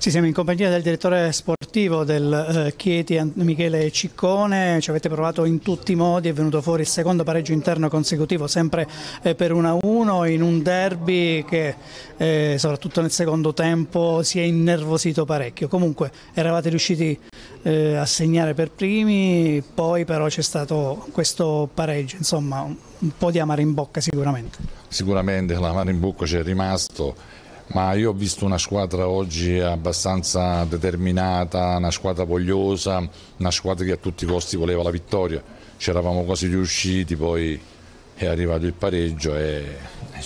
Sì, siamo in compagnia del direttore sportivo del eh, Chieti, Michele Ciccone, ci avete provato in tutti i modi, è venuto fuori il secondo pareggio interno consecutivo, sempre eh, per 1-1 in un derby che eh, soprattutto nel secondo tempo si è innervosito parecchio. Comunque eravate riusciti eh, a segnare per primi, poi però c'è stato questo pareggio, insomma un po' di amare in bocca sicuramente. Sicuramente l'amare in bocca c'è rimasto ma io ho visto una squadra oggi abbastanza determinata, una squadra vogliosa, una squadra che a tutti i costi voleva la vittoria. Ci eravamo quasi riusciti, poi è arrivato il pareggio e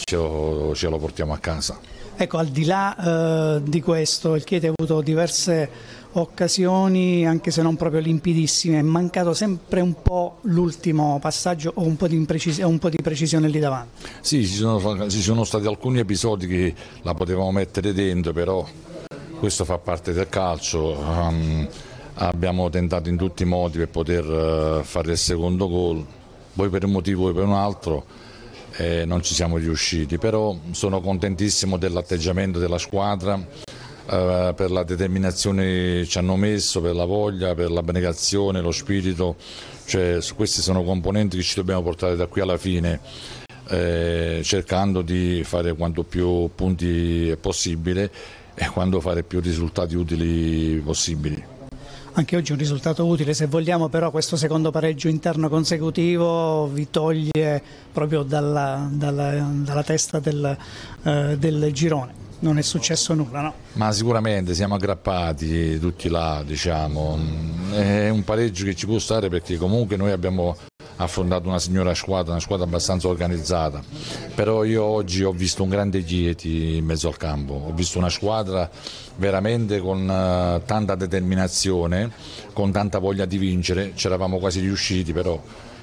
ce lo, ce lo portiamo a casa. Ecco, al di là eh, di questo, il Chieti ha avuto diverse occasioni, anche se non proprio limpidissime, è mancato sempre un po' l'ultimo passaggio o un po, un po' di, precisione lì davanti. Sì, ci sono, ci sono stati alcuni episodi che la potevamo mettere dentro, però questo fa parte del calcio. Um, abbiamo tentato in tutti i modi per poter uh, fare il secondo gol, poi per un motivo o per un altro eh, non ci siamo riusciti, però sono contentissimo dell'atteggiamento della squadra, eh, per la determinazione che ci hanno messo, per la voglia, per l'abnegazione, lo spirito, cioè, questi sono componenti che ci dobbiamo portare da qui alla fine. Eh, cercando di fare quanto più punti possibile e quando fare più risultati utili possibili anche oggi un risultato utile se vogliamo, però questo secondo pareggio interno consecutivo vi toglie proprio dalla, dalla, dalla testa del, eh, del girone non è successo nulla. No? Ma sicuramente siamo aggrappati tutti là, diciamo. È un pareggio che ci può stare perché comunque noi abbiamo affrontato una signora squadra, una squadra abbastanza organizzata, però io oggi ho visto un grande Chieti in mezzo al campo, ho visto una squadra veramente con eh, tanta determinazione, con tanta voglia di vincere, c'eravamo quasi riusciti però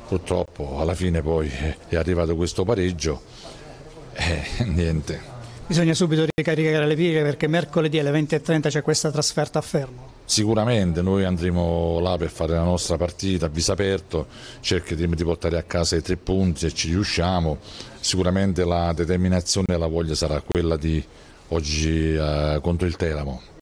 purtroppo alla fine poi è arrivato questo pareggio e eh, niente bisogna subito ricaricare le pile perché mercoledì alle 20.30 c'è questa trasferta a Fermo. Sicuramente noi andremo là per fare la nostra partita avviso aperto, cercheremo di portare a casa i tre punti e ci riusciamo. Sicuramente la determinazione e la voglia sarà quella di oggi eh, contro il Teramo.